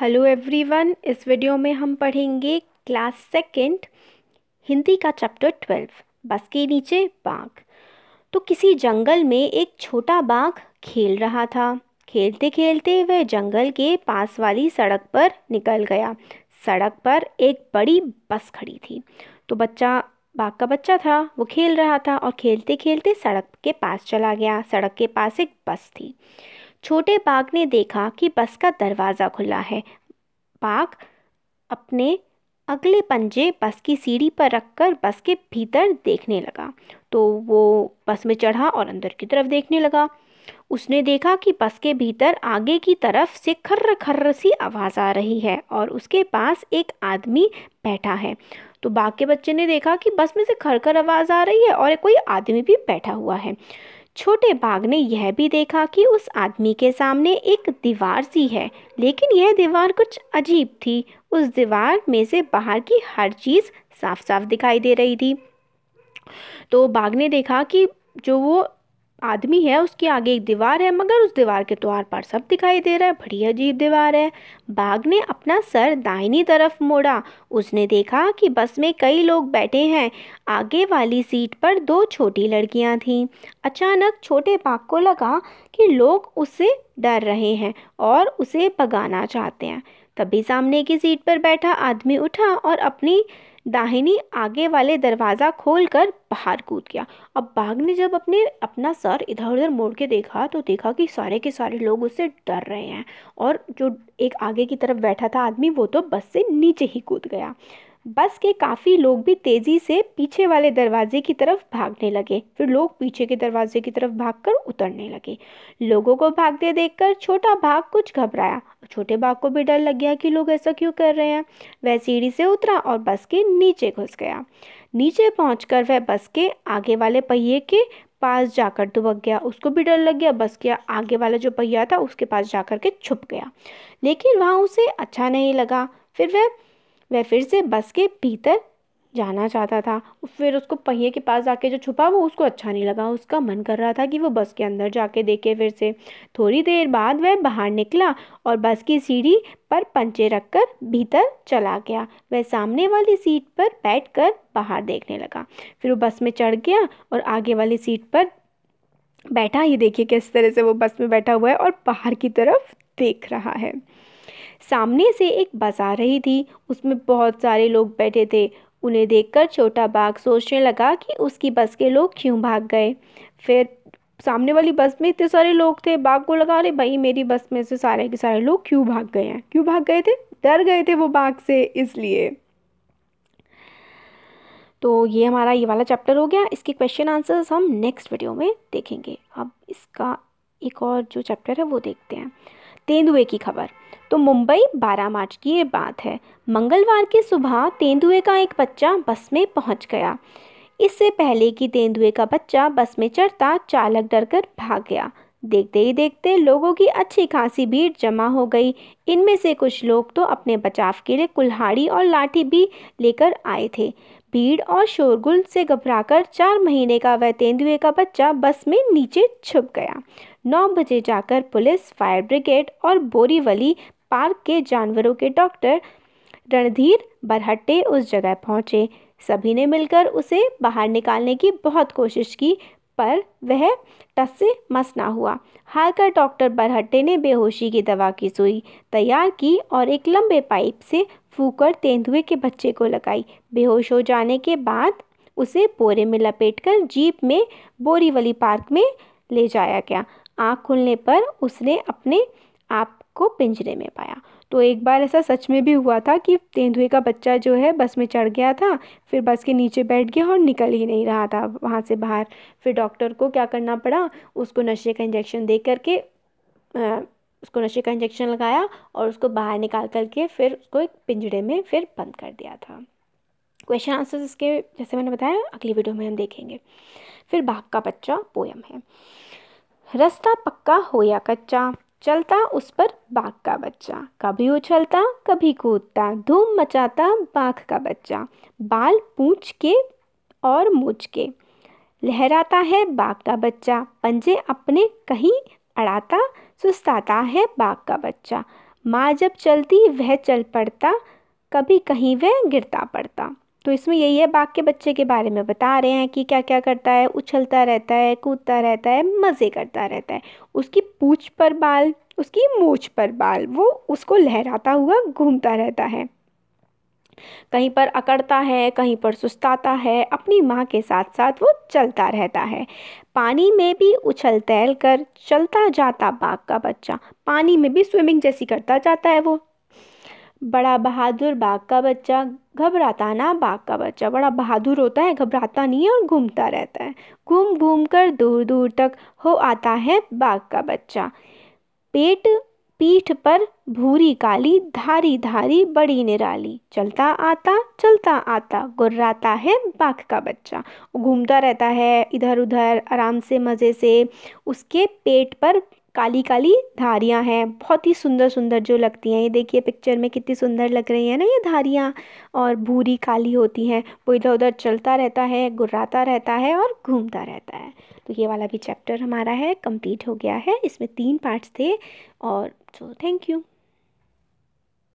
hello everyone इस video में हम पढ़ेंगे क्लास सेकंड हिंदी का चैप्टर ट्वेल्व बस के नीचे बाघ तो किसी जंगल में एक छोटा बाघ खेल रहा था खेलते खेलते वह जंगल के पास वाली सड़क पर निकल गया सड़क पर एक बड़ी बस खड़ी थी तो बच्चा बाघ का बच्चा था वो खेल रहा था और खेलते खेलते सड़क के पास चला गया सड़क के पास एक बस थी छोटे बाघ ने देखा कि बस का दरवाज़ा खुला है बाघ अपने अगले पंजे बस की सीढ़ी पर रखकर बस के भीतर देखने लगा तो वो बस में चढ़ा और अंदर की तरफ देखने लगा उसने देखा कि बस के भीतर आगे की तरफ से खर्र खर्र सी आवाज़ आ रही है और उसके पास एक आदमी बैठा है तो बाघ के बच्चे ने देखा कि बस में से खर खर आवाज़ आ रही है और कोई आदमी भी बैठा हुआ है छोटे बाघ ने यह भी देखा कि उस आदमी के सामने एक दीवार सी है लेकिन यह दीवार कुछ अजीब थी उस दीवार में से बाहर की हर चीज़ साफ साफ दिखाई दे रही थी तो बाघ ने देखा कि जो वो आदमी है उसके आगे एक दीवार है मगर उस दीवार के द्वार पर सब दिखाई दे रहा है बड़ी अजीब दीवार है बाघ ने अपना सर दाहिनी तरफ मोड़ा उसने देखा कि बस में कई लोग बैठे हैं आगे वाली सीट पर दो छोटी लड़कियां थीं अचानक छोटे बाघ को लगा कि लोग उससे डर रहे हैं और उसे भगाना चाहते हैं तभी सामने की सीट पर बैठा आदमी उठा और अपनी दाहिनी आगे वाले दरवाज़ा खोलकर बाहर कूद गया अब बाघ ने जब अपने अपना सर इधर उधर मोड़ के देखा तो देखा कि सारे के सारे लोग उससे डर रहे हैं और जो एक आगे की तरफ बैठा था आदमी वो तो बस से नीचे ही कूद गया बस के काफ़ी लोग भी तेज़ी से पीछे वाले दरवाजे की तरफ भागने लगे फिर लोग पीछे के दरवाजे की तरफ भागकर उतरने लगे लोगों को भागते देखकर छोटा भाग कुछ घबराया छोटे बाघ को भी डर लग गया कि लोग ऐसा क्यों कर रहे हैं वह सीढ़ी से उतरा और बस के नीचे घुस गया नीचे पहुँच वह बस के आगे वाले पहिए के पास जाकर दुबक गया उसको भी डर लग गया बस के आगे वाला जो पहिया था उसके पास जाकर के छुप गया लेकिन वहाँ उसे अच्छा नहीं लगा फिर वह वह फिर से बस के भीतर जाना चाहता था फिर उसको पहिए के पास जाके जो छुपा वो उसको अच्छा नहीं लगा उसका मन कर रहा था कि वो बस के अंदर जाके देखे फिर से थोड़ी देर बाद वह बाहर निकला और बस की सीढ़ी पर पंचे रख कर भीतर चला गया वह सामने वाली सीट पर बैठ कर बाहर देखने लगा फिर वो बस में चढ़ गया और आगे वाली सीट पर बैठा ये देखिए किस तरह से वो बस में बैठा हुआ है और बाहर की तरफ देख रहा है सामने से एक बस आ रही थी उसमें बहुत सारे लोग बैठे थे उन्हें देखकर छोटा बाघ सोचने लगा कि उसकी बस के लोग क्यों भाग गए फिर सामने वाली बस में इतने सारे लोग थे बाघ को लगा रहे भाई मेरी बस में से सारे के सारे लोग क्यों भाग गए हैं क्यों भाग गए थे डर गए थे वो बाघ से इसलिए तो ये हमारा ये वाला चैप्टर हो गया इसके क्वेश्चन आंसर्स हम नेक्स्ट वीडियो में देखेंगे अब इसका एक और जो चैप्टर है वो देखते हैं तेंदुए की खबर तो मुंबई 12 मार्च की ये बात है मंगलवार की सुबह तेंदुए का एक बच्चा बस में पहुंच गया इससे पहले कि तेंदुए का बच्चा बस में चढ़ता चालक डरकर भाग गया देखते ही देखते लोगों की अच्छी खासी भीड़ जमा हो गई इनमें से कुछ लोग तो अपने बचाव के लिए कुल्हाड़ी और लाठी भी लेकर आए थे भीड़ और शोरगुल से घबराकर चार महीने का वह तेंदुए का बच्चा बस में नीचे छुप गया नौ बजे जाकर पुलिस फायर ब्रिगेड और बोरीवली पार्क के जानवरों के डॉक्टर रणधीर बरहट्टे उस जगह पहुंचे सभी ने मिलकर उसे बाहर निकालने की बहुत कोशिश की पर वह टस से मस ना हुआ हारकर डॉक्टर बरहट्टे ने बेहोशी की दवा की सुई तैयार की और एक लंबे पाइप से फूकर तेंदुए के बच्चे को लगाई बेहोश हो जाने के बाद उसे बोरे में लपेटकर जीप में बोरीवली पार्क में ले जाया गया आँख खुलने पर उसने अपने आप को पिंजरे में पाया तो एक बार ऐसा सच में भी हुआ था कि तेंदुए का बच्चा जो है बस में चढ़ गया था फिर बस के नीचे बैठ गया और निकल ही नहीं रहा था वहाँ से बाहर फिर डॉक्टर को क्या करना पड़ा उसको नशे का इंजेक्शन दे करके उसको नशे का इंजेक्शन लगाया और उसको बाहर निकाल करके फिर उसको एक पिंजड़े में फिर बंद कर दिया था क्वेश्चन आंसर्स इसके जैसे मैंने बताया अगली वीडियो में हम देखेंगे फिर बाघ का बच्चा पोयम है रास्ता पक्का हो या कच्चा चलता उस पर बाघ का बच्चा कभी उछलता कभी कूदता धूम मचाता बाघ का बच्चा बाल पूछ के और मूछ के लहराता है बाघ का बच्चा पंजे अपने कहीं अड़ाता सुस्ताता है बाघ का बच्चा माँ जब चलती वह चल पड़ता कभी कहीं वह गिरता पड़ता तो इसमें यही है बाग के बच्चे के बारे में बता रहे हैं कि क्या क्या करता है उछलता रहता है कूदता रहता है मज़े करता रहता है उसकी पूछ पर बाल उसकी मूछ पर बाल वो उसको लहराता हुआ घूमता रहता है कहीं पर अकड़ता है कहीं पर सुस्ताता है अपनी माँ के साथ साथ वो चलता रहता है पानी में भी उछल तैल कर चलता जाता बाघ का बच्चा पानी में भी स्विमिंग जैसी करता जाता है वो बड़ा बहादुर बाघ का बच्चा घबराता ना बाघ का बच्चा बड़ा बहादुर होता है घबराता नहीं है और घूमता रहता है घूम घूम कर दूर दूर तक हो आता है बाघ का बच्चा पेट पीठ पर भूरी काली धारी धारी बड़ी निराली चलता आता चलता आता गुर्राता है बाघ का बच्चा घूमता रहता है इधर उधर आराम से मज़े से उसके पेट पर काली काली धारियां हैं बहुत ही सुंदर सुंदर जो लगती हैं ये देखिए पिक्चर में कितनी सुंदर लग रही है ना ये धारियां और भूरी काली होती हैं वो इधर उधर चलता रहता है गुर्राता रहता है और घूमता रहता है तो ये वाला भी चैप्टर हमारा है कंप्लीट हो गया है इसमें तीन पार्ट्स थे और सो थैंक यू